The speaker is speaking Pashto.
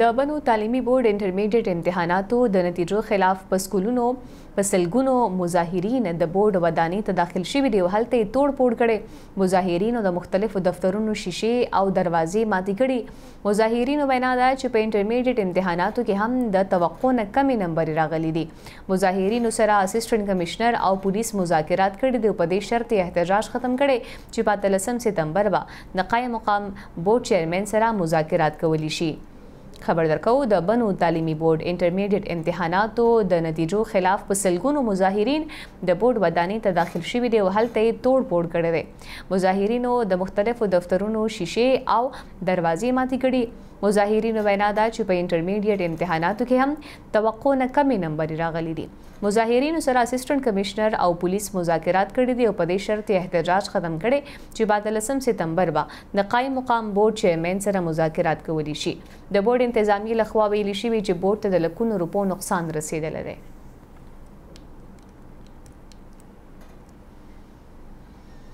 د بنو تعلیمي بورډ انټرمیډیټ امتحاناتو د نتیجو خلاف په سکولونو په سلګونو مظاهرین د بورډ ودانې ته داخل شوي دي او هلته یې توړ پوړ کړي مظاهرینو د مختلفو دفترونو شیشې او دروازې ماتې کړي مظاهرینو وینا ده چې په انټرمیډیټ امتحاناتو کې هم د توقع نه کمې نمبرې راغلي دي مظاهرینو سره اسسټنټ کمشنر او پولیس مذاکرات کړي دي په دې شرط احتجاج ختم کړي چې په 13 سپتمبر به د قایم مقام بورډ چیرمن سره مذاکرات کولی شي خبر درکو د بنو تعلیمي بورډ انټرمیډیټ امتحاناتو د نتیجو خلاف په سلګونو مظاهرین د بورډ ودانې ته داخل شوي دي او هلته یې توړ پوړ کړی دی مظاهرینو د مختلفو دفترونو شیشې او دروازې ماتې کړي مظاهرینو وینا دا چې په انټرمیډیټ امتحاناتو کې هم توقع نه کمې نمبر راغلي دي مظاهرینو سره اسسټنټ کمشنر او پولیس مذاکرات کړي دي او په دې شرط احتجاج ختم کړي چې بعد لسم سپتمبر با د قائم مقام بورډ چیرمن سره مذاکرات کوي شي د بورډ انتظامی لخوا ویل شي چې بورډ ته د لکونو روپو نقصان رسیدل دی